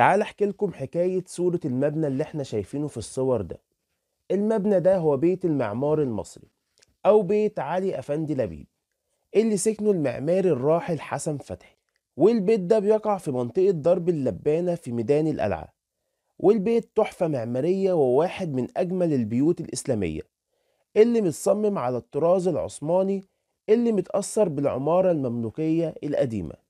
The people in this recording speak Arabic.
تعال احكي لكم حكاية صورة المبنى اللي احنا شايفينه في الصور ده المبنى ده هو بيت المعمار المصري أو بيت علي أفندي لبيب اللي سكنه المعمار الراحل حسن فتحي والبيت ده بيقع في منطقة درب اللبانة في ميدان القلعة والبيت تحفة معمارية وواحد من أجمل البيوت الإسلامية اللي متصمم على الطراز العثماني اللي متأثر بالعمارة المملوكية القديمة